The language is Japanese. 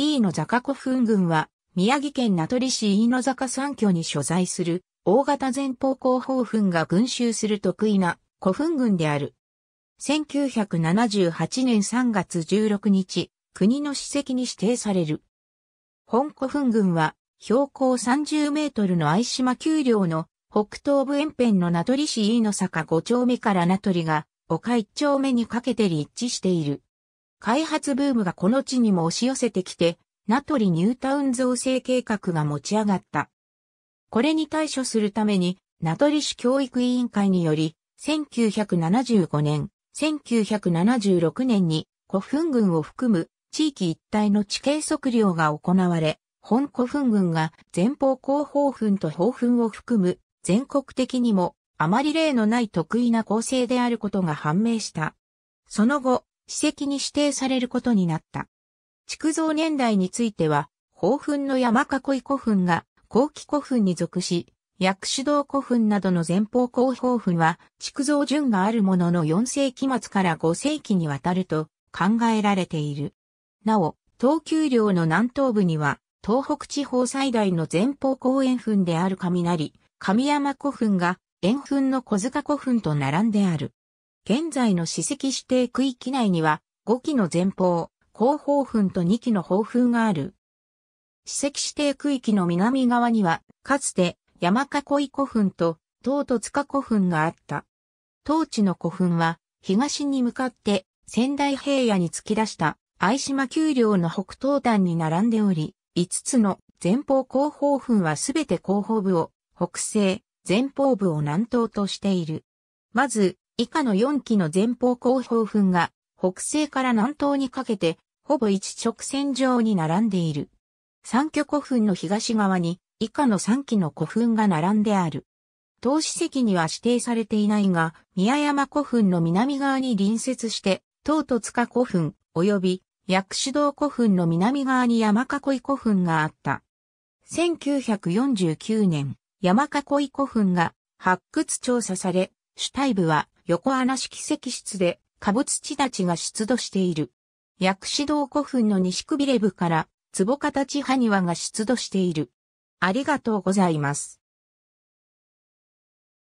飯野坂古墳群は、宮城県名取市飯野坂山居に所在する、大型前方後方墳が群集する得意な古墳群である。1978年3月16日、国の史跡に指定される。本古墳群は、標高30メートルの愛島丘陵の北東部沿辺の名取市飯野坂5丁目から名取が丘1丁目にかけて立地している。開発ブームがこの地にも押し寄せてきて、名取ニュータウン造成計画が持ち上がった。これに対処するために、名取市教育委員会により、1975年、1976年に古墳群を含む地域一帯の地形測量が行われ、本古墳群が前方後方墳と方墳を含む全国的にもあまり例のない得意な構成であることが判明した。その後、史跡に指定されることになった。築造年代については、宝墳の山囲い古墳が後期古墳に属し、薬師堂古墳などの前方後方墳は築造順があるものの4世紀末から5世紀にわたると考えられている。なお、東急領の南東部には、東北地方最大の前方後円墳である雷、神山古墳が、円墳の小塚古墳と並んである。現在の史跡指定区域内には5基の前方、後方墳と2基の方墳がある。史跡指定区域の南側には、かつて山囲い古墳と唐戸塚古墳があった。当地の古墳は東に向かって仙台平野に突き出した愛島丘陵の北東端に並んでおり、5つの前方後方墳はすべて後方部を北西、前方部を南東としている。まず、以下の4基の前方後方墳が北西から南東にかけてほぼ一直線上に並んでいる。三居古墳の東側に以下の3基の古墳が並んである。投資席には指定されていないが、宮山古墳の南側に隣接して、東都塚古墳、及び薬師堂古墳の南側に山囲い古墳があった。1949年、山囲い古墳が発掘調査され、主体部は横穴式石室で、下没地立ちが出土している。薬師堂古墳の西首レれ部から、壺形葉埴輪が出土している。ありがとうございます。